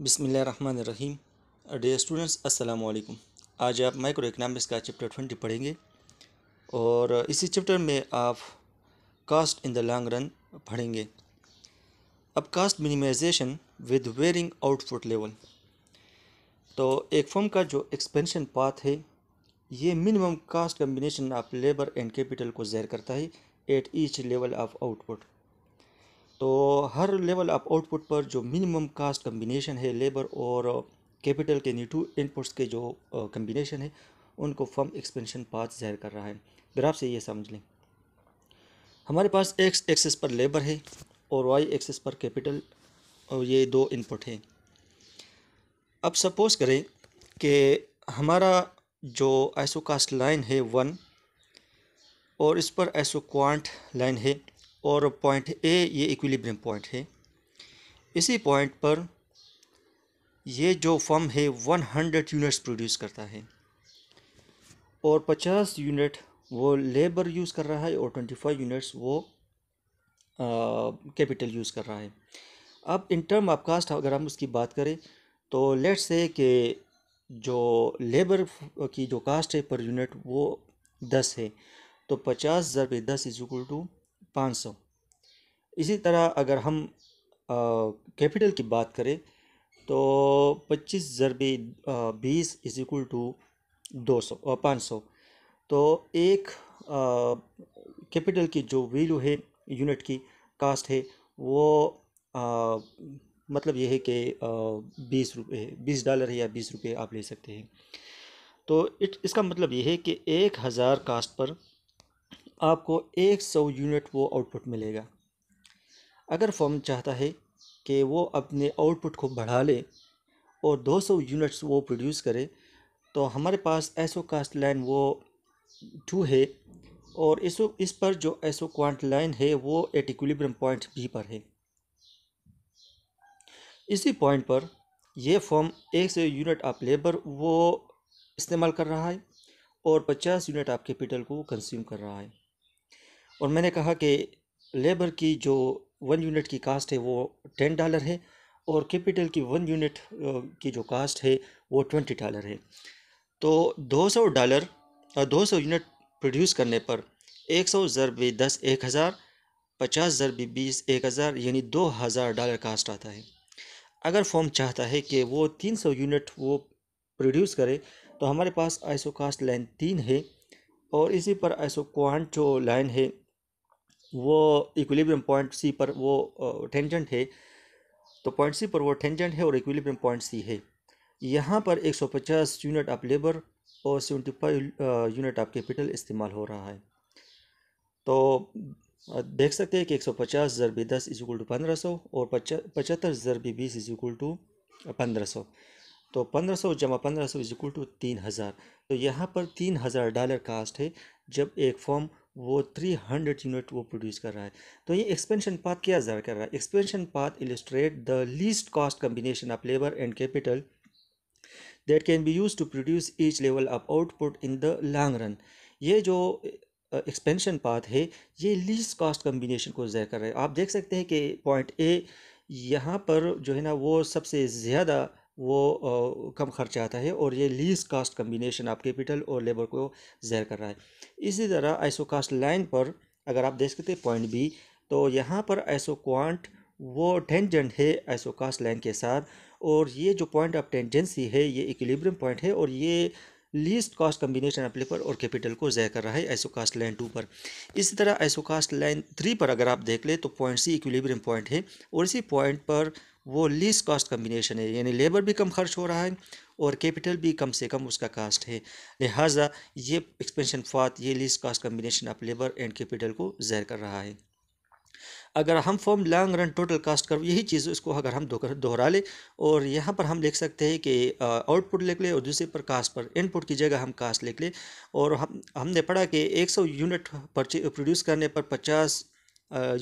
रहीम dear students असलकुम आज आप माइक्रो इकनॉमिक्स का चैप्टर ट्वेंटी पढ़ेंगे और इसी चैप्टर में आप cost in the long run पढ़ेंगे अब cost minimization with varying output level तो एक फर्म का जो एक्सपेंशन पाथ है ये minimum cost combination of labour and capital को जहर करता है at each level of output तो हर लेवल आप आउटपुट पर जो मिनिमम कास्ट कम्बिनेशन है लेबर और कैपिटल uh, के नीटू इनपुट्स के जो कम्बिनेशन uh, है उनको फर्म एक्सपेंशन पाथ जाहिर कर रहा है ग्राफ से ये समझ लें हमारे पास एक्स एक्सेस पर लेबर है और वाई एक्सेस पर कैपिटल और ये दो इनपुट हैं अब सपोज़ करें कि हमारा जो आइसो कास्ट लाइन है वन और इस पर ऐसो क्वांट लाइन है और पॉइंट ए ये इक्विलिब्रियम पॉइंट है इसी पॉइंट पर ये जो फर्म है 100 यूनिट्स प्रोड्यूस करता है और 50 यूनिट वो लेबर यूज़ कर रहा है और 25 यूनिट्स वो कैपिटल यूज़ कर रहा है अब इन टर्म ऑफ कास्ट अगर हम उसकी बात करें तो लेट्स से कि जो लेबर की जो कास्ट है पर यूनिट वो दस है तो पचास हज़ार दस इज इक्वल टू पाँच सौ इसी तरह अगर हम कैपिटल की बात करें तो पच्चीस ज़रबे बीस इज इक्वल टू दो सौ पाँच सौ तो एक कैपिटल की जो वैल्यू है यूनिट की कास्ट है वो आ, मतलब ये है कि बीस रुपये बीस डॉलर है या बीस रुपये आप ले सकते हैं तो इट इसका मतलब ये है कि एक हज़ार कास्ट पर आपको 100 यूनिट वो आउटपुट मिलेगा अगर फॉर्म चाहता है कि वो अपने आउटपुट को बढ़ा ले और 200 यूनिट्स वो प्रोड्यूस करे तो हमारे पास एसओ कास्ट लाइन वो टू है और इस इस पर जो एसओ क्वांट लाइन है वो एट इक्विलिब्रियम पॉइंट बी पर है इसी पॉइंट पर यह फॉर्म एक सौ यूनिट आप लेबर वो इस्तेमाल कर रहा है और पचास यूनिट आप कैपिटल को कंज्यूम कर रहा है और मैंने कहा कि लेबर की जो वन यूनिट की कास्ट है वो टेन डॉलर है और कैपिटल की वन यूनिट की जो कास्ट है वो ट्वेंटी डॉलर है तो दो सौ डॉलर दो सौ यूनिट प्रोड्यूस करने पर एक सौ ज़रबी दस एक हज़ार पचास ज़रबी बीस एक हज़ार यानी दो हज़ार डॉलर कास्ट आता है अगर फॉर्म चाहता है कि वो तीन सौ यूनिट वो प्रोड्यूस करे तो हमारे पास आइसो कास्ट लाइन तीन है और इसी पर आइसो क्वांट जो लाइन है वो इक्विलिब्रियम पॉइंट सी पर वो टेंजेंट है तो पॉइंट सी पर वो टेंजेंट है और इक्विलिब्रियम पॉइंट सी है यहाँ पर 150 यूनिट ऑफ लेबर और 75 यूनिट ऑफ कैपिटल इस्तेमाल हो रहा है तो देख सकते हैं कि 150 सौ पचास ज़रबी दस इज इक्वल टू पंद्रह सौ और पचहत्तर ज़रबी बीस इज इक्वल टू पंद्रह सौ तो पंद्रह सौ जमा पंद्रह सौ इज इक्वल टू तीन हज़ार तो यहाँ पर तीन हज़ार डॉलर कास्ट है जब एक फॉर्म वो 300 यूनिट वो प्रोड्यूस कर रहा है तो ये एक्सपेंशन पाथ क्या ज़रा कर रहा है expansion path illustrate the least cost combination of labour and capital that can be use to produce each level of output in the long run ये जो एक्सपेंशन पाथ है ये लीस्ट कॉस्ट कम्बिनेशन को ज़ाहिर कर रहा है आप देख सकते हैं कि पॉइंट ए यहाँ पर जो है ना वो सबसे ज़्यादा वो कम खर्चा आता है और ये लीज कास्ट कम्बिनेशन आप कैपिटल और लेबर को जहर कर रहा है इसी तरह आइसो कास्ट लाइन पर अगर आप देख सकते हैं पॉइंट बी तो यहाँ पर आइसो क्वांट वो टेंजेंट है आइसो कास्ट लाइन के साथ और ये जो पॉइंट ऑफ टेंजेंसी है ये इक्विलिब्रियम पॉइंट है और ये लीस्ट कास्ट कम्बिनेशन अपने पर और कैपिटल को जय कर रहा है कास्ट लाइन टू पर इसी तरह कास्ट लाइन थ्री पर अगर आप देख ले तो पॉइंट सी इक्विलिब्रियम पॉइंट है और इसी पॉइंट पर वो लीस कॉस्ट कम्बिनेशन है यानी लेबर भी कम खर्च हो रहा है और कैपिटल भी कम से कम उसका कास्ट है लिहाजा ये एक्सपेंशन फात ये लीस कॉस्ट कम्बिनेशन आप लेबर एंड कैपिटल को जहर कर रहा है अगर हम form long run total cost कर यही चीज़ उसको अगर हम दोहरा लें और यहाँ पर हम लिख सकते हैं कि आउटपुट लिख लें और दूसरे पर कास्ट पर इनपुट की जगह हम कास्ट लिख लें और हम हमने पढ़ा कि 100 यूनिट पर प्रोड्यूस करने पर 50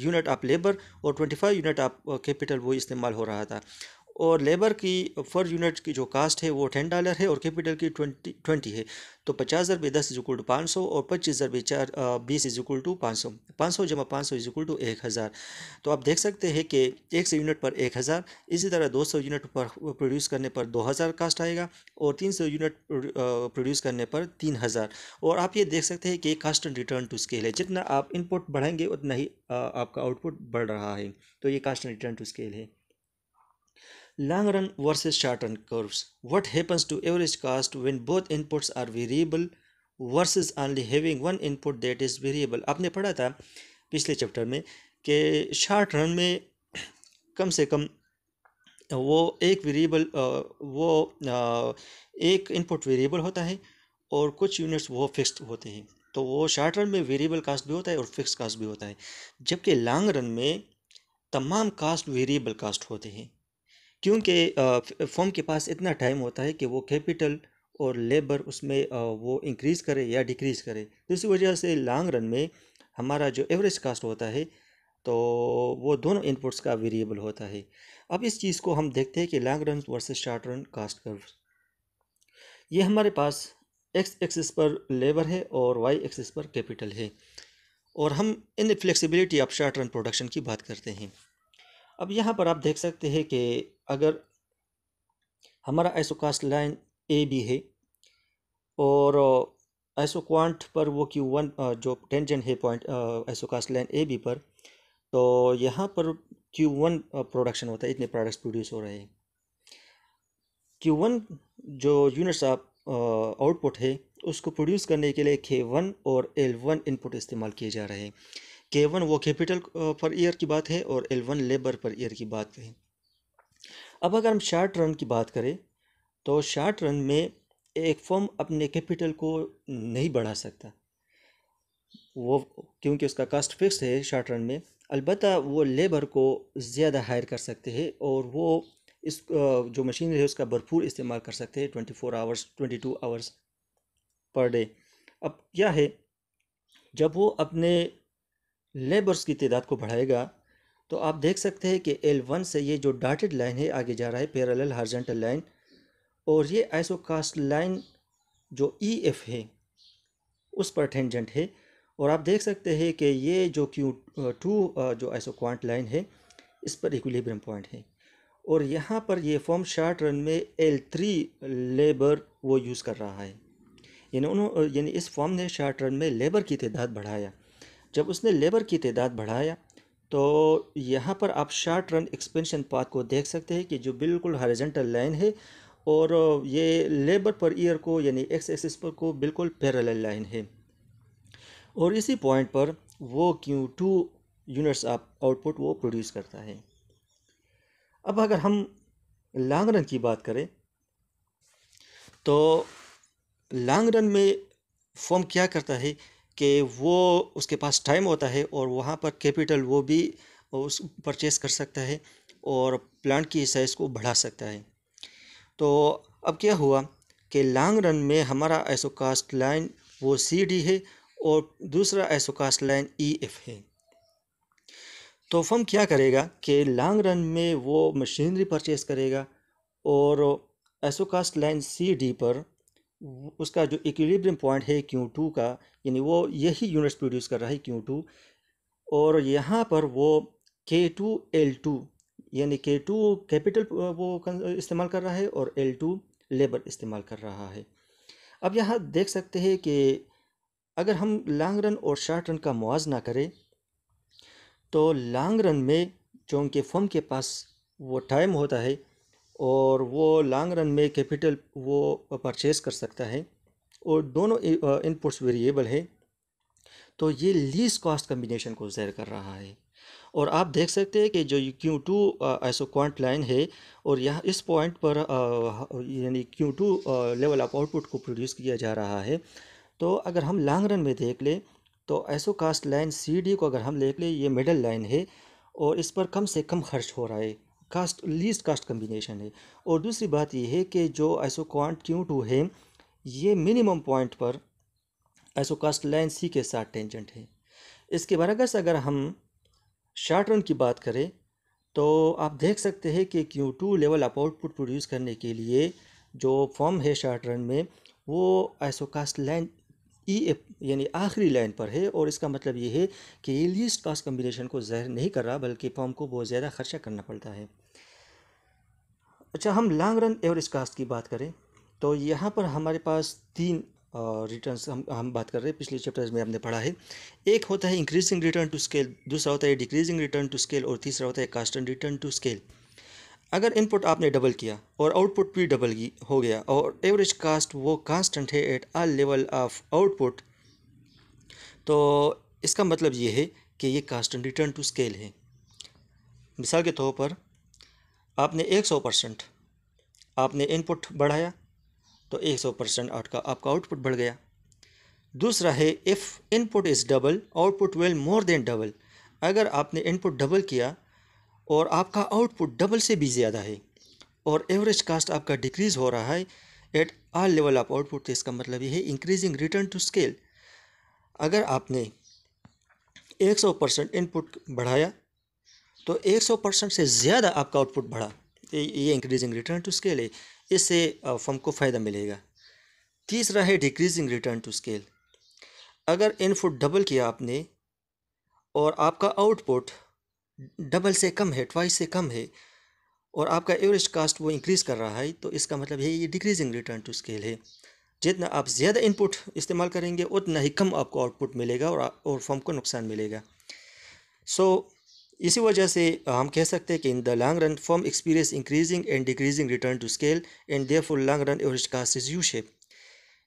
यूनिट ऑफ लेबर और 25 यूनिट ऑफ कैपिटल वो इस्तेमाल हो रहा था और लेबर की फर यूनिट की जो कास्ट है वो टेन डॉलर है और कैपिटल की ट्वेंटी ट्वेंटी है तो पचास हजार ज़रबे दस इज इक्वल टू पाँच सौ और पच्चीस हज़ार ज़रबे चार बीस इज इक्वल टू पाँच सौ पाँच सौ जमा पाँच सौ इज इक्वल टू एक हज़ार तो आप देख सकते हैं कि एक सौ यूनिट पर एक हज़ार इसी तरह दो सौ यूनिट पर प्रोड्यूस करने पर दो हज़ार कास्ट आएगा और तीन सौ यूनिट प्रोड्यूस करने पर तीन हज़ार और आप ये देख सकते हैं कि cost and return to scale है जितना आप इनपुट बढ़ाएंगे उतना ही आपका आउटपुट बढ़ रहा है तो ये cast and return to scale है Long run versus short run curves. What happens to average cost when both inputs are variable versus only having one input that is variable? आपने पढ़ा था पिछले चैप्टर में कि शॉर्ट रन में कम से कम वो एक वेरिएबल वो एक इनपुट वेरिएबल होता है और कुछ यूनिट्स वो फिक्स्ड होते हैं तो वो शॉर्ट रन में वेरिएबल कास्ट भी होता है और फिक्स कास्ट भी होता है जबकि लॉन्ग रन में तमाम कास्ट वेरिएबल कास्ट होते हैं क्योंकि फॉर्म के पास इतना टाइम होता है कि वो कैपिटल और लेबर उसमें वो इंक्रीज़ करे या डिक्रीज़ करे तो इसी वजह से लॉन्ग रन में हमारा जो एवरेज कास्ट होता है तो वो दोनों इनपुट्स का वेरिएबल होता है अब इस चीज़ को हम देखते हैं कि long run versus short run cost curve ये हमारे पास एक्स एक्सिस पर लेबर है और वाई एक्सिस पर कैपिटल है और हम inflexibility of short run production की बात करते हैं अब यहाँ पर आप देख सकते हैं कि अगर हमारा आइसोकास्ट लाइन ए बी है और आइसोक्वांट पर वो क्यू वन जो टेंजेंट है point isocost line A B पर तो यहाँ पर क्यू वन प्रोडक्शन होता है इतने प्रोडक्ट्स प्रोड्यूस हो रहे हैं क्यू वन जो यूनिट्स आप आउटपुट है उसको प्रोड्यूस करने के लिए के वन और एल वन इनपुट इस्तेमाल किए जा रहे हैं के वन वो कैपिटल पर ईयर की बात है और L one labour per year की बात है अब अगर हम शार्ट रन की बात करें तो शार्ट रन में एक फर्म अपने कैपिटल को नहीं बढ़ा सकता वो क्योंकि उसका कास्ट फिक्स है शार्ट रन में अलबत् वो लेबर को ज़्यादा हायर कर सकते हैं और वो इस जो मशीन है उसका भरपूर इस्तेमाल कर सकते हैं twenty four hours twenty two hours per day अब क्या है जब वो अपने लेबर्स की तदाद को बढ़ाएगा तो आप देख सकते हैं कि एल वन से ये जो डॉटेड लाइन है आगे जा रहा है पैरेलल हारजेंटल लाइन और ये आइसोकास्ट लाइन जो ई e एफ है उस पर टेंजेंट है और आप देख सकते हैं कि ये जो Q2 टू जो आइसोक्वांट लाइन है इस पर इक्विलिब्रियम पॉइंट है और यहाँ पर ये फॉर्म शार्ट रन में एल थ्री लेबर वो यूज़ कर रहा है यानी उन्होंने यानी इस फॉर्म ने शार्ट रन में लेबर की तदाद बढ़ाया जब उसने लेबर की तदाद बढ़ाया तो यहाँ पर आप शार्ट रन एक्सपेंशन पाथ को देख सकते हैं कि जो बिल्कुल हॉरिजेंटल लाइन है और ये लेबर पर ईयर को यानी एक्स एक्सिस पर को बिल्कुल पैरल लाइन है और इसी पॉइंट पर वो क्यू टू यूनिट्स आप आउटपुट वो प्रोड्यूस करता है अब अगर हम लॉन्ग रन की बात करें तो लॉन्ग रन में फॉर्म क्या करता है कि वो उसके पास टाइम होता है और वहाँ पर कैपिटल वो भी उस परचेस कर सकता है और प्लांट की साइज़ को बढ़ा सकता है तो अब क्या हुआ कि लॉन्ग रन में हमारा ऐसो कास्ट लाइन वो सी डी है और दूसरा ऐसो कास्ट लाइन ई एफ है तो फर्म क्या करेगा कि लॉन्ग रन में वो मशीनरी परचेस करेगा और ऐसो कास्ट लाइन सी डी पर हम्म, उसका जो इक्विलिब्रियम पॉइंट है क्यू टू का यानी वो यही यूनिट्स प्रोड्यूस कर रहा है क्यू टू और यहाँ पर वो के टू एल टू यानी के टू कैपिटल वो इस्तेमाल कर रहा है और एल टू लेबर इस्तेमाल कर रहा है अब यहाँ देख सकते हैं कि अगर हम लॉन्ग रन और शॉर्ट रन का मुआजना करें तो लॉन्ग रन में चूँकि फॉर्म के पास वो टाइम होता है और वो लॉन्ग रन में कैपिटल वो परचेस कर सकता है और दोनों इनपुट्स वेरिएबल है तो ये लीज कॉस्ट कम्बिनेशन को ज़ैर कर रहा है और आप देख सकते हैं कि जो Q two isoquant line है और यहाँ इस पॉइंट पर यानी Q two level of output को प्रोड्यूस किया जा रहा है तो अगर हम लॉन्ग रन में देख लें तो ऐसो कास्ट लाइन सी डी को अगर हम देख लें ये मिडल लाइन है और इस पर कम से कम खर्च हो रहा है कास्ट लीस्ट कास्ट कम्बिनेशन है और दूसरी बात यह है कि जो ऐसो क्वांट क्यू टू है ये मिनिमम पॉइंट पर ऐसो कास्ट लाइन सी के साथ टेंजेंट है इसके बरगस अगर हम शार्ट रन की बात करें तो आप देख सकते हैं कि Q two level of output produce करने के लिए जो फॉर्म है शार्ट रन में वो ऐसो कास्ट लाइन ई एफ यानी आखिरी लाइन पर है और इसका मतलब ये है कि ये लीस्ट कास्ट कम्बिनेशन को ज़हर नहीं कर रहा बल्कि फॉर्म को बहुत ज़्यादा खर्चा करना पड़ता है अच्छा हम लॉन्ग रन एवरेज कास्ट की बात करें तो यहाँ पर हमारे पास तीन रिटर्न हम हम बात कर रहे हैं पिछले चैप्टर्स में हमने पढ़ा है एक होता है इंक्रीजिंग रिटर्न टू स्केल दूसरा होता है डिक्रीजिंग रिटर्न टू स्केल और तीसरा होता है कास्टन रिटर्न टू स्केल अगर इनपुट आपने डबल किया और आउटपुट भी डबल हो गया और एवरेज कास्ट वो कांस्टेंट है at all level of output तो इसका मतलब ये है कि ये कांस्टेंट रिटर्न टू स्केल है मिसाल के तौर पर आपने एक सौ परसेंट आपने इनपुट बढ़ाया तो एक सौ परसेंट आउट का आपका आउटपुट बढ़ गया दूसरा है if input is double output will more than double अगर आपने इनपुट डबल किया और आपका आउटपुट डबल से भी ज़्यादा है और एवरेज कास्ट आपका डिक्रीज़ हो रहा है at all level of output तो इसका मतलब ये है इंक्रीजिंग रिटर्न टू स्केल अगर आपने 100 परसेंट इनपुट बढ़ाया तो 100 परसेंट से ज़्यादा आपका आउटपुट बढ़ा ये इंक्रीजिंग रिटर्न टू स्केल है इससे फर्म को फ़ायदा मिलेगा तीसरा है डिक्रीजिंग रिटर्न टू स्केल अगर इनपुट डबल किया आपने और आपका आउटपुट डबल से कम है ट्वाइस से कम है और आपका एवरेज कास्ट वो इंक्रीज़ कर रहा है तो इसका मतलब है ये डिक्रीजिंग रिटर्न टू स्केल है जितना आप ज़्यादा इनपुट इस्तेमाल करेंगे उतना ही कम आपको आउटपुट मिलेगा और और फॉर्म को नुकसान मिलेगा सो so, इसी वजह से हम कह सकते हैं कि in the long run firm experience increasing and decreasing return to scale and therefore long run average cost is U shape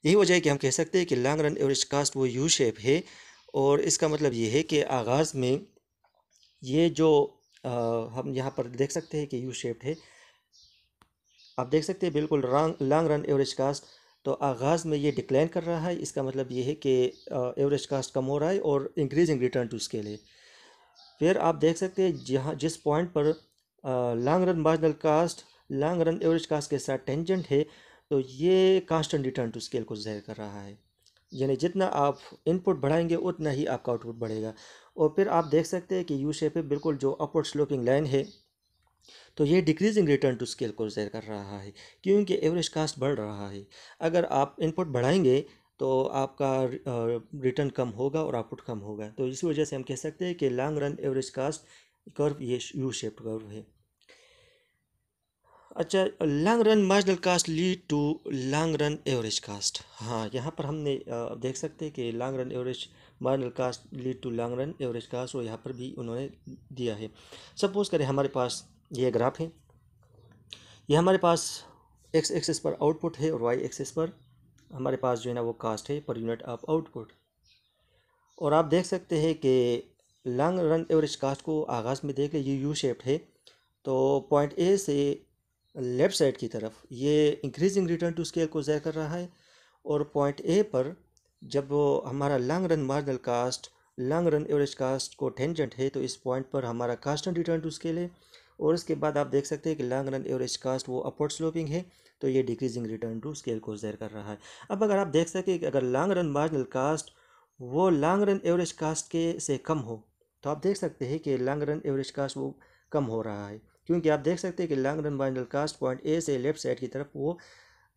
यही वजह है कि हम कह सकते हैं कि लॉन्ग रन एवरेज कास्ट वो यू शेप है और इसका मतलब ये है कि आगाज़ में ये जो आ, हम यहाँ पर देख सकते हैं कि यू शेप है आप देख सकते हैं बिल्कुल लॉन्ग रन एवरेज कास्ट तो आगाज़ में ये डिक्लाइन कर रहा है इसका मतलब ये है कि एवरेज कास्ट कम हो रहा है और इंक्रीजिंग रिटर्न टू स्केल लिए फिर आप देख सकते हैं जहाँ जिस पॉइंट पर long run marginal cost long run average cost के साथ टेंजेंट है तो ये कांस्टेंट रिटर्न टू स्केल को जहर कर रहा है यानी जितना आप इनपुट बढ़ाएंगे उतना ही आपका आउटपुट बढ़ेगा और फिर आप देख सकते हैं कि यू शेप बिल्कुल जो अपवर्ड स्लोपिंग लाइन है तो ये डिक्रीजिंग रिटर्न टू स्केल को जैर कर रहा है क्योंकि एवरेज कास्ट बढ़ रहा है अगर आप इनपुट बढ़ाएंगे तो आपका रिटर्न कम होगा और आउटपुट कम होगा तो इसी वजह से हम कह सकते हैं कि long run average cost curve ये यू शेप्ड कर्व है अच्छा long run marginal cost lead to long run average cost हाँ यहाँ पर हमने देख सकते हैं कि long run average marginal cost lead to long run average cost और यहाँ पर भी उन्होंने दिया है सपोज़ करें हमारे पास ये ग्राफ है ये हमारे पास एक्स एक्सेस पर आउटपुट है और वाई एक्सेस पर हमारे पास जो है ना वो कास्ट है पर यूनिट ऑफ आउटपुट और आप देख सकते हैं कि लॉन्ग रन एवरेज कास्ट को आगाज़ में देख लें ये यू शेप्ड है तो पॉइंट ए से लेफ़्ट साइड की तरफ ये इंक्रीजिंग रिटर्न टू स्केल को जय कर रहा है और पॉइंट ए पर जब हमारा long run marginal cost long run average cost को टेंजेंट है तो इस पॉइंट पर हमारा कास्ट रिटर्न टू स्केल है और इसके बाद आप देख सकते हैं कि लॉन्ग रन एवरेज कास्ट वो अपवर्ड स्लोपिंग है तो ये डिक्रीजिंग रिटर्न टू स्केल को जैर कर रहा है अब अगर आप देख सकें कि अगर लॉन्ग रन मार्जिनल कास्ट वो लॉन्ग रन एवरेज कास्ट के से कम हो तो आप देख सकते हैं कि लॉन्ग रन एवरेज कास्ट वो कम हो रहा है क्योंकि आप देख सकते हैं कि long run marginal cost point A से लेफ्ट साइड की तरफ वो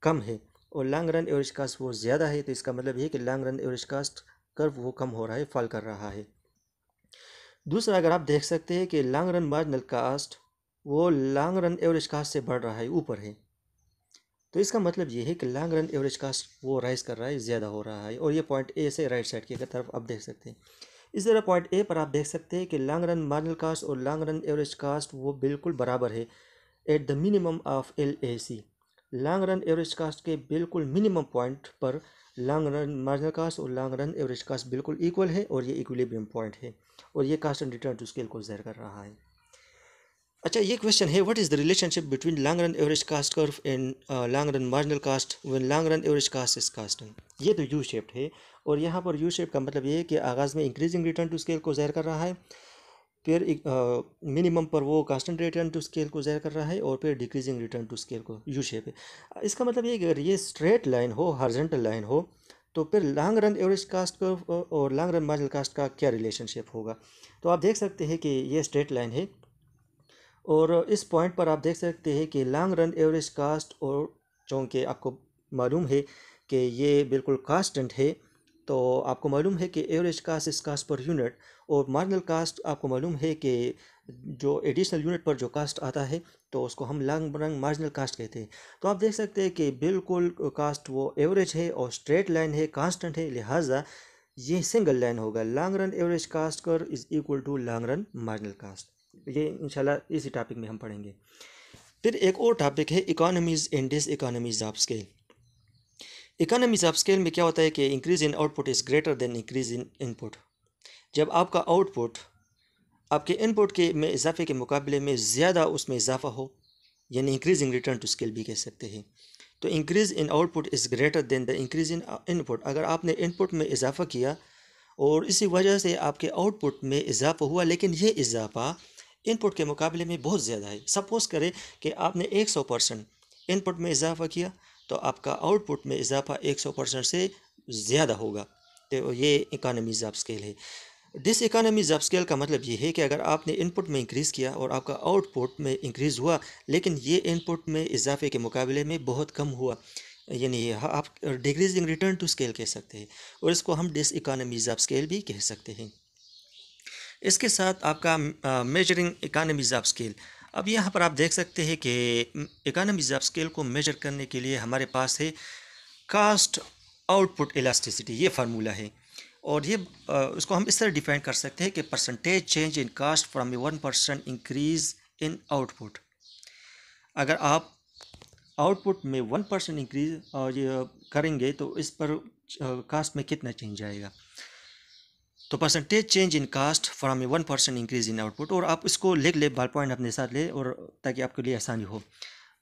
कम है और लॉन्ग रन एवरेज कास्ट वो ज़्यादा है तो इसका मतलब ये कि long run average cost curve वो कम हो रहा है फॉल कर रहा है दूसरा अगर आप देख सकते हैं कि लॉन्ग रन मार्जिनल कास्ट वो लॉन्ग रन एवरेज कास्ट से बढ़ रहा है ऊपर है तो इसका मतलब ये है कि लॉन्ग रन एवरेज कास्ट वो राइज कर रहा है ज़्यादा हो रहा है और ये पॉइंट ए से राइट साइड की तरफ आप देख सकते हैं इस तरह पॉइंट ए पर आप देख सकते हैं कि लॉन्ग रन मार्जिनल कास्ट और लॉन्ग रन एवरेज कास्ट वो बिल्कुल बराबर है at the minimum of L A C long run average cost के बिल्कुल मिनिमम पॉइंट पर लॉन्ग रन मार्जिनल कास्ट और लॉन्ग रन एवरेज कास्ट बिल्कुल इक्वल है और ये इक्विलिब्रियम पॉइंट है और ये cast and return to scale को जहर कर रहा है अच्छा ये क्वेश्चन है what is the relationship between long run average cost curve and long run marginal cost when long run average cost is constant ये तो यू शेप्ड है और यहाँ पर यू शेप का मतलब ये है कि आगाज़ में इंक्रीजिंग रिटर्न टू स्केल को ज़ाहिर कर रहा है फिर मिनिमम uh, पर वो कास्टन रिटर्न टू स्केल को ज़ाहिर कर रहा है और फिर डिक्रीजिंग रिटर्न टू स्केल को यू शेप है इसका मतलब ये अगर ये स्ट्रेट लाइन हो हॉर्जेंटल लाइन हो तो फिर long run average cost curve और लॉन्ग रन मार्जिनल कास्ट का क्या रिलेशनशिप होगा तो आप देख सकते हैं कि ये स्ट्रेट लाइन है और इस पॉइंट पर आप देख सकते हैं कि लॉन्ग रन एवरेज कास्ट और चूँकि आपको मालूम है कि ये बिल्कुल कास्टेंट है तो आपको मालूम है कि average cost is cost per unit और मार्जिनल कास्ट आपको मालूम है कि जो एडिशनल यूनिट पर जो कास्ट आता है तो उसको हम लॉन्ग रन मार्जिनल कास्ट कहते हैं तो आप देख सकते हैं कि बिल्कुल कास्ट वो एवरेज है और स्ट्रेट लाइन है कांस्टेंट है लिहाजा ये सिंगल लाइन होगा long run average cost curve is equal to long run marginal cost ये इंशाल्लाह इसी टॉपिक में हम पढ़ेंगे फिर एक और टॉपिक है economies and diseconomies of scale economies of scale में क्या होता है कि increase in output is greater than increase in input जब आपका आउटपुट आपके इनपुट के में इजाफे के मुकाबले में ज़्यादा उसमें इजाफा हो यानी इंक्रीजिंग रिटर्न टू स्केल भी कह सकते हैं तो increase in output is greater than the increase in input अगर आपने इनपुट में इजाफा किया और इसी वजह से आपके आउटपुट में इजाफा हुआ लेकिन ये इजाफा इनपुट के मुकाबले में बहुत ज़्यादा है सपोज़ करें कि आपने 100 परसेंट इनपुट में इजाफा किया तो आपका आउटपुट में इजाफा 100 परसेंट से ज़्यादा होगा तो ये इकानमीज ऑफ स्केल है डिस इकानमीज ऑफ स्केल का मतलब ये है कि अगर आपने इनपुट में इंक्रीज़ किया और आपका आउटपुट में इंक्रीज़ हुआ लेकिन ये इनपुट में इजाफे के मुकाबले में बहुत कम हुआ यानी आप डिक्रीजिंग रिटर्न टू स्केल कह सकते हैं और इसको हम डिस इकानमीज ऑफ स्केल भी कह सकते हैं इसके साथ आपका मेजरिंग इकानमीज ऑफ स्केल अब यहाँ पर आप देख सकते हैं कि इकानमीज ऑफ स्केल को मेजर करने के लिए हमारे पास है कास्ट आउटपुट इलास्टिसिटी ये फार्मूला है और ये उसको हम इस तरह डिफाइन कर सकते हैं कि percentage change in cost from a one percent increase in output अगर आप आउटपुट में वन परसेंट इंक्रीज करेंगे तो इस पर कास्ट में कितना चेंज आएगा तो percentage change in cost from a one percent increase in output और आप इसको लिख ले बाल पॉइंट अपने साथ ले और ताकि आपके लिए आसानी हो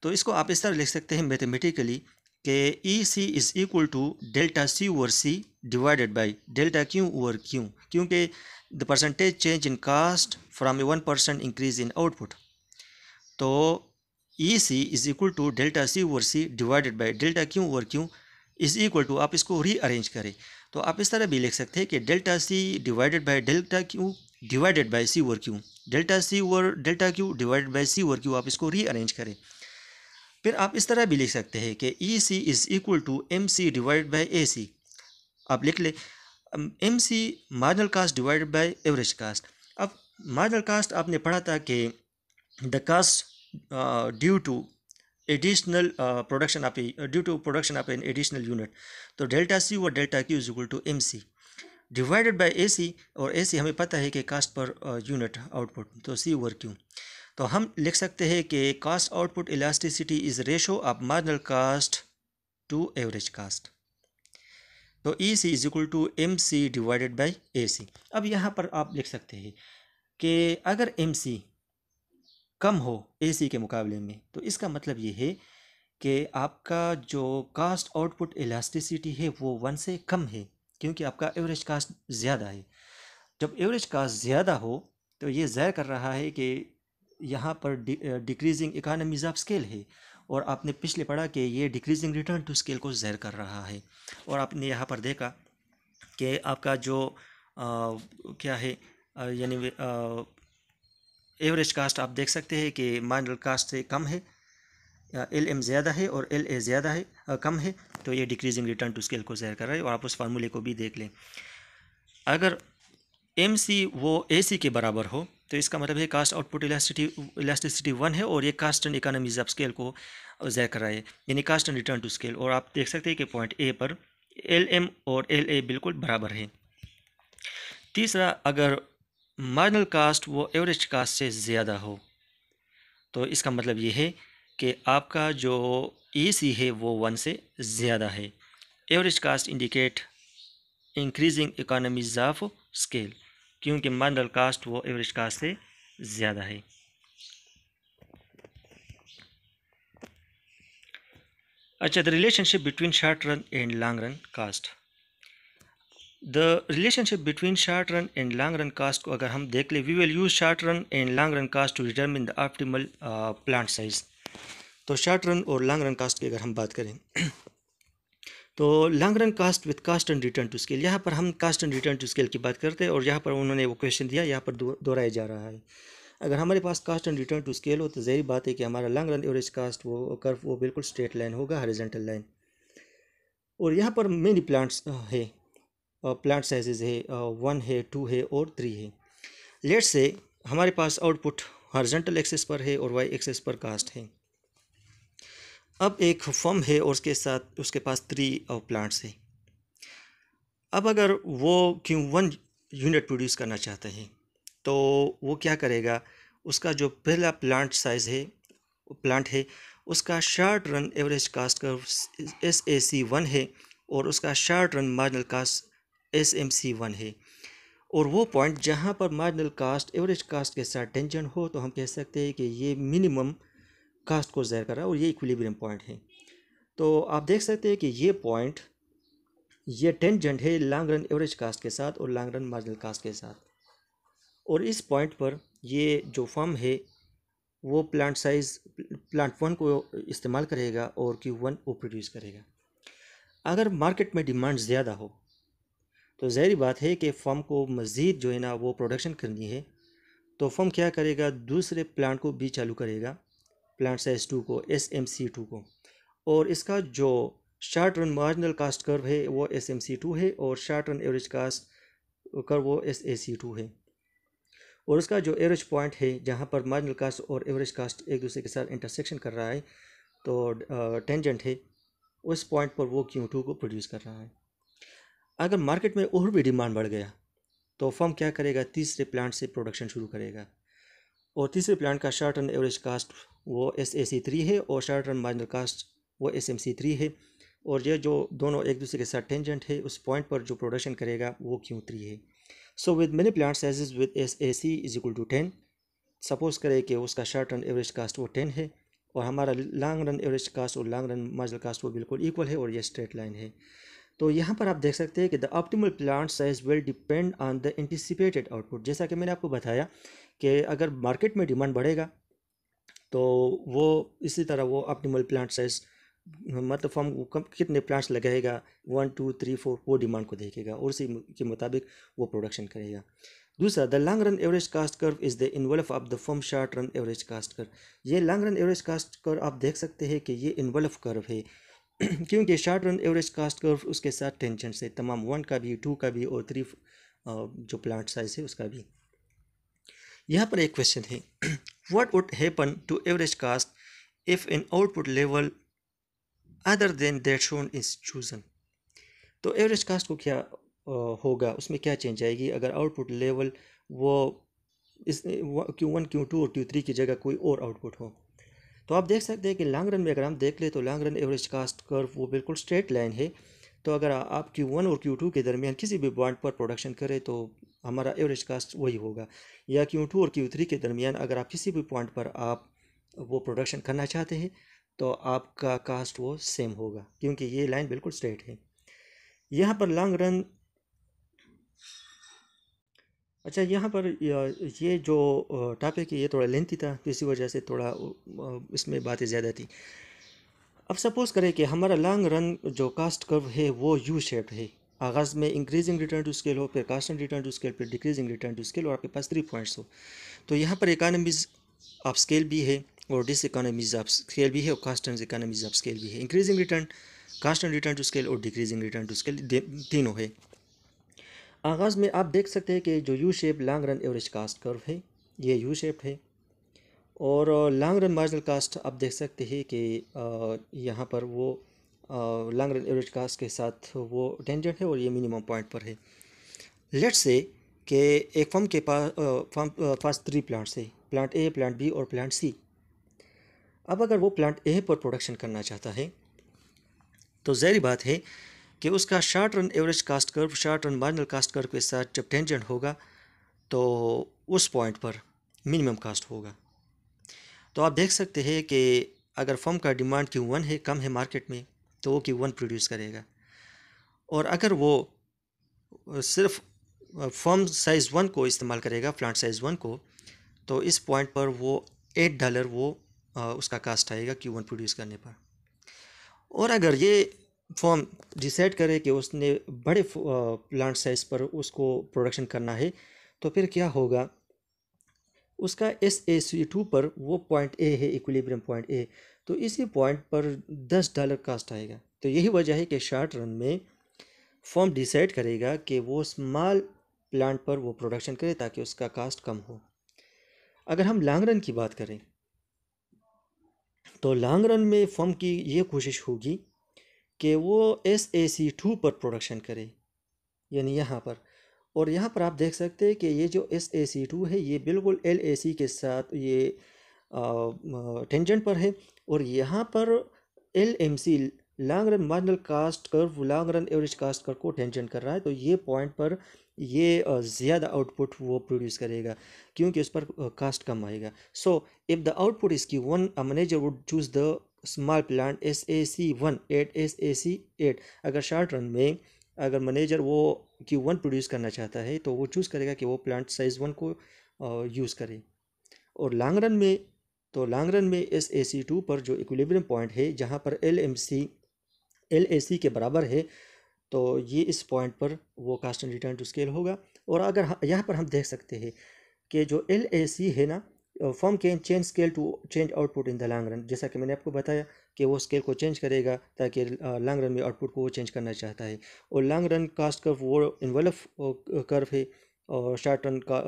तो इसको आप इस तरह लिख सकते हैं मैथमेटिकली कि E C is equal to delta C over C divided by delta Q over Q क्योंकि the percentage change in cost from a one percent increase in output तो E C is equal to delta C over C divided by delta Q over Q is equal to आप इसको rearrange करें तो आप इस तरह भी लिख सकते हैं कि delta C divided by delta Q divided by C over Q delta C over delta Q divided by C over Q आप इसको रीअरेंज करें फिर आप इस तरह भी लिख सकते हैं कि E C is equal to M C divide by A C आप लिख लें M C marginal cost divided by average cost अब मार्जिनल कास्ट आपने पढ़ा था कि the cost due to additional production आप ड्यू टू प्रोडक्शन आप production up uh, an तो डेल्टा सी और delta Q is equal to M C divided by A C और ए सी हमें पता है कि कास्ट पर यूनिट आउटपुट तो सी ओवर क्यू तो हम लिख सकते हैं कि cost output elasticity is ratio of marginal cost to average cost तो E C is equal to M C divided by A C अब यहाँ पर आप लिख सकते हैं कि अगर एम सी कम हो एसी के मुकाबले में तो इसका मतलब ये है कि आपका जो कास्ट आउटपुट इलास्टिसिटी है वो वन से कम है क्योंकि आपका एवरेज कास्ट ज़्यादा है जब एवरेज कास्ट ज़्यादा हो तो ये ज़ाहिर कर रहा है कि यहाँ पर डिक्रीजिंग इकानमीज ऑफ स्केल है और आपने पिछले पढ़ा कि ये डिक्रीजिंग रिटर्न टू स्केल को जहर कर रहा है और आपने यहाँ पर देखा कि आपका जो आ, क्या है यानी एवरेज कास्ट आप देख सकते हैं कि माइनल कास्ट से कम है एल एम ज़्यादा है और एल ए ज़्यादा है आ, कम है तो ये डिक्रीजिंग रिटर्न टू स्केल को जहर कर रहा है और आप उस फार्मूले को भी देख लें अगर एम सी वो ए सी के बराबर हो तो इसका मतलब है cost output elasticity elasticity one है और ये cast constant economies of scale को ज़ाहिर कर रहा है यानी cast and return to scale और आप देख सकते हैं कि पॉइंट ए पर एल एम और एल ए बिल्कुल बराबर है तीसरा अगर मार्जिनल कास्ट वो एवरेज कास्ट से ज़्यादा हो तो इसका मतलब ये है कि आपका जो ए e सी है वो वन से ज़्यादा है average cost indicate increasing economies of scale क्योंकि मार्जिनल कास्ट वो एवरेज कास्ट से ज़्यादा है अच्छा the relationship between short run and long run cost the relationship between short run and long run cost को अगर हम देख ले we will use short run and long run cost to determine the optimal plant size तो short run और long run cost की अगर हम बात करें तो long run cost with cast and return to scale यहाँ पर हम cast and return to scale की बात करते हैं और यहाँ पर उन्होंने वो क्वेश्चन दिया यहाँ पर दोहराया जा रहा है अगर हमारे पास cast and return to scale हो तो जहरी बात है कि हमारा लॉन्ग रन एवरेज कास्ट वो कर्व वो बिल्कुल स्ट्रेट लाइन होगा हरिजेंटल लाइन और यहाँ पर मेनी प्लांट्स है प्लांट साइजेज है वन है टू है और थ्री है लेट से हमारे पास आउटपुट हॉर्जेंटल एक्सेस पर है और वाई एक्सेस पर कास्ट है अब एक फर्म है और उसके साथ उसके पास थ्री प्लांट्स है अब अगर वो क्यों वन यूनिट प्रोड्यूस करना चाहते हैं तो वो क्या करेगा उसका जो पहला प्लांट साइज़ है प्लांट है उसका short run average cost curve S A C one है और उसका short run marginal cost S M C one है और वो पॉइंट जहाँ पर मार्जिनल कास्ट एवरेज कास्ट के साथ टेंशन हो तो हम कह सकते हैं कि ये मिनिमम कास्ट को जहर कर रहा है और ये इक्विलिब्रियम पॉइंट है तो आप देख सकते हैं कि ये पॉइंट ये टेंजेंट है लॉन्ग रन एवरेज कास्ट के साथ और लॉन्ग रन मार्जिनल कास्ट के साथ और इस पॉइंट पर ये जो फर्म है वो प्लांट साइज प्लांट वन को इस्तेमाल करेगा और क्यू वन को प्रोड्यूस करेगा अगर मार्केट में डिमांड ज़्यादा हो तो जहरी बात है कि फर्म को मज़ीद जो है ना वो प्रोडक्शन करनी है तो फर्म क्या करेगा दूसरे प्लांट को भी चालू करेगा प्लांट साइज टू को एस एम सी टू को और इसका जो short run marginal cost curve है वो एस एम सी टू है और शार्ट रन एवरेज कास्ट कर वो एस ए सी टू है और उसका जो एवरेज पॉइंट है जहाँ पर मार्जिनल कास्ट और एवरेज कास्ट एक दूसरे के साथ इंटरसेक्शन कर रहा है तो टेंजेंट है उस पॉइंट पर वो क्यू टू को प्रोड्यूस कर रहा है अगर मार्केट में और भी डिमांड बढ़ गया तो फर्म क्या करेगा तीसरे प्लांट से प्रोडक्शन शुरू करेगा और तीसरे प्लांट का शॉर्ट टर्म एवरेज कास्ट वो एस ए सी थ्री है और शॉर्ट टर्म मार्जिनल कास्ट वो एस एम सी थ्री है और ये जो दोनों एक दूसरे के साथ टेंजेंट है उस पॉइंट पर जो प्रोडक्शन करेगा वो क्यों थ्री है so with many plant sizes with S A C is equal to ten suppose करें कि उसका शॉर्ट रन एवरेज कास्ट वो टेन है और हमारा लॉन्ग रन एवरेज कास्ट और लॉन्ग रन मार्जिनल कास्ट वो बिल्कुल इक्वल है और ये स्ट्रेट लाइन है तो यहाँ पर आप देख सकते हैं कि the optimal plant size will depend on the anticipated output जैसा कि मैंने आपको बताया कि अगर मार्केट में डिमांड बढ़ेगा तो वो इसी तरह वो ऑप्टिमल प्लांट साइज़ मतलब फॉर्म कितने प्लांट्स लगाएगा वन टू थ्री फोर वो डिमांड को देखेगा और उसी के मुताबिक वो प्रोडक्शन करेगा दूसरा the long run average cost curve is the envelope of the firm short run average cost curve ये long run average cost curve आप देख सकते हैं कि ये इन्वॉल्व कर्व है क्योंकि short run average cost curve उसके साथ टेंशन से तमाम वन का भी टू का भी और थ्री जो प्लांट साइज है उसका भी यहाँ पर एक क्वेश्चन है what would happen to average cost if an output level other than that shown is chosen तो एवरेज कास्ट को क्या होगा उसमें क्या चेंज आएगी अगर आउटपुट लेवल वो इस क्यू वन क्यू टू और क्यू थ्री की जगह कोई और आउटपुट हो तो आप देख सकते हैं कि लॉन्ग रन में अगर हम देख ले तो long run average cost curve वो बिल्कुल स्ट्रेट लाइन है तो अगर आप क्यू वन और क्यू टू के दरमियान किसी भी बॉन्ड पर प्रोडक्शन करें तो हमारा एवरेज कास्ट वही होगा या क्यू टू और क्यू थ्री के दरमियान अगर आप किसी भी पॉइंट पर आप वो प्रोडक्शन करना चाहते हैं तो आपका कास्ट वो सेम होगा क्योंकि ये लाइन बिल्कुल स्ट्रेट है यहाँ पर लॉन्ग रन अच्छा यहाँ पर ये जो टॉपिक है ये थोड़ा लेंथी था तो इसी वजह से थोड़ा इसमें बातें ज़्यादा थी अब सपोज़ करें कि हमारा लॉन्ग रन जो कास्ट कर्व है वो यू शेप है आगाज़ में इंक्रीजिंग रिटर्न टू स्केल हो फिर कास्टिंग रिटर्न टू स्केल फिर डिक्रीजिंग रिटर्न टू स्केल और आपके पास थ्री पॉइंट्स हो तो यहाँ पर इकानमीज ऑफ स्केल भी है और डिस इकानमीज ऑफ स्केल भी है और कास्टन इकानमीज ऑफ स्केल भी है increasing return constant return to scale और डिक्रीजिंग रिटर्न टू स्केल तीनों है आगाज़ में आप देख सकते हैं कि जो U shape long run average cost curve है ये यू शेप है और लॉन्ग रन मार्जिनल कास्ट आप देख सकते हैं कि यहाँ पर वो लॉन्ग रन एवरेज कास्ट के साथ वो टेंजेंट है और ये मिनिमम पॉइंट पर है लेट्स से कि एक फर्म के पास फर्म पास थ्री प्लांट्स है प्लांट ए प्लांट बी और प्लांट सी अब अगर वो प्लांट ए पर प्रोडक्शन करना चाहता है तो जहरी बात है कि उसका short run average cost curve short run marginal cost curve के साथ जब टेंजेंट होगा तो उस पॉइंट पर मिनिमम कास्ट होगा तो आप देख सकते हैं कि अगर फर्म का डिमांड क्यू वन है कम है मार्केट में तो वो क्यू वन प्रोड्यूस करेगा और अगर वो सिर्फ फर्म साइज़ वन को इस्तेमाल करेगा प्लांट साइज़ वन को तो इस पॉइंट पर वो एट डॉलर वो उसका कास्ट आएगा क्यू वन प्रोड्यूस करने पर और अगर ये फॉर्म डिसाइड करे कि उसने बड़े प्लांट साइज़ पर उसको प्रोडक्शन करना है तो फिर क्या होगा उसका एस ए सी टू पर वो पॉइंट ए है इक्विलिब्रियम पॉइंट ए तो इसी पॉइंट पर दस डॉलर कास्ट आएगा तो यही वजह है कि शॉर्ट रन में फॉर्म डिसाइड करेगा कि वो स्मॉल प्लांट पर वो प्रोडक्शन करे ताकि उसका कास्ट कम हो अगर हम लॉन्ग रन की बात करें तो लॉन्ग रन में फॉर्म की ये कोशिश होगी कि वो एस ए सी टू पर प्रोडक्शन करे यानी यहाँ पर और यहाँ पर आप देख सकते हैं कि ये जो एस ए सी टू है ये बिल्कुल एल ए सी के साथ ये टेंजेंट पर है और यहाँ पर L M C long run marginal cost curve long run average cost curve को टेंजेंट कर रहा है तो ये पॉइंट पर ये ज़्यादा आउटपुट वो प्रोड्यूस करेगा क्योंकि उस पर कास्ट कम आएगा so if the output is Q one a manager would choose the small plant S A C one at S A C at अगर शॉर्ट रन में अगर मैनेजर वो क्यू वन प्रोड्यूस करना चाहता है तो वो चूज़ करेगा कि वो प्लांट साइज़ वन को यूज़ करे और लॉन्ग रन में तो लॉन्ग रन में एस ए सी टू पर जो इक्विलिब्रियम पॉइंट है जहाँ पर L M C L A C के बराबर है तो ये इस पॉइंट पर वो cast and return to scale होगा और अगर यहाँ पर हम देख सकते हैं कि जो एल ए सी है ना firm can change scale to change output in the long run जैसा कि मैंने आपको बताया कि वो स्केल को चेंज करेगा ताकि लॉन्ग रन में आउटपुट को वो चेंज करना चाहता है और लॉन्ग रन कास्ट कर्व वो इन्वेल्फ कर्व है और शॉर्ट रन का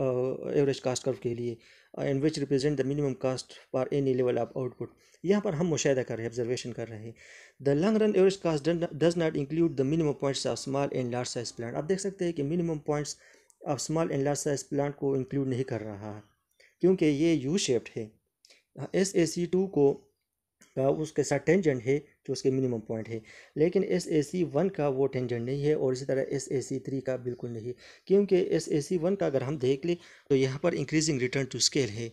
एवरेज कास्ट कर्व के लिए and which represent the minimum cost for any level of output यहाँ पर हम मुशाह कर रहे हैं ऑब्जर्वेशन कर रहे हैं the long run average cost does not include the minimum points of small and large size plant आप देख सकते हैं कि minimum points of small and large size plant को इंक्लूड नहीं कर रहा है क्योंकि ये यू शेप्ड है एस ए सी टू को का उसके साथ टेंजेंट है जो उसके मिनिमम पॉइंट है लेकिन एस ए सी वन का वो टेंजेंट नहीं है और इसी तरह एस ए सी थ्री का बिल्कुल नहीं क्योंकि एस ए सी वन का अगर हम देख लें तो यहाँ पर इंक्रीजिंग रिटर्न टू स्केल है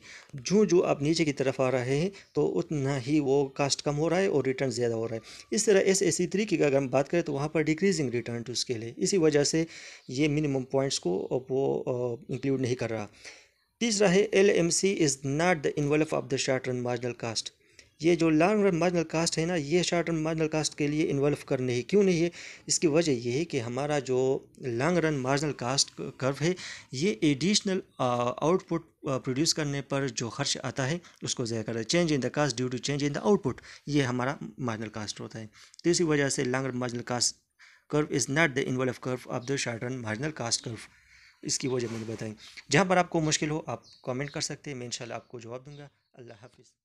जो जो आप नीचे की तरफ आ रहे हैं तो उतना ही वो कास्ट कम हो रहा है और रिटर्न ज़्यादा हो रहा है इस तरह एस ए सी थ्री की अगर हम बात करें तो वहाँ पर डिक्रीजिंग रिटर्न टू स्केल है इसी वजह से ये मिनिमम पॉइंट्स को वो इंक्लूड नहीं कर रहा तीसरा है L M C is not the envelope of the short run marginal cost ये जो लॉन्ग रन मार्जिनल कास्ट है ना ये शार्ट रन मार्जिनल कास्ट के लिए इन्वॉल्व कर नहीं क्यों नहीं है इसकी वजह ये है कि हमारा जो long run marginal cost curve है ये एडिशनल आउटपुट प्रोड्यूस करने पर जो खर्च आता है उसको ज़्यादा करता है change in the cost due to change in the output ये हमारा मार्जिनल कास्ट होता है तो इसी वजह से long run marginal cost curve is not the envelope curve of the short run marginal cost curve इसकी वजह मैंने बताई जहाँ पर आपको मुश्किल हो आप कमेंट कर सकते हैं मैं इंशाल्लाह आपको जवाब दूंगा अल्लाह हाफिज़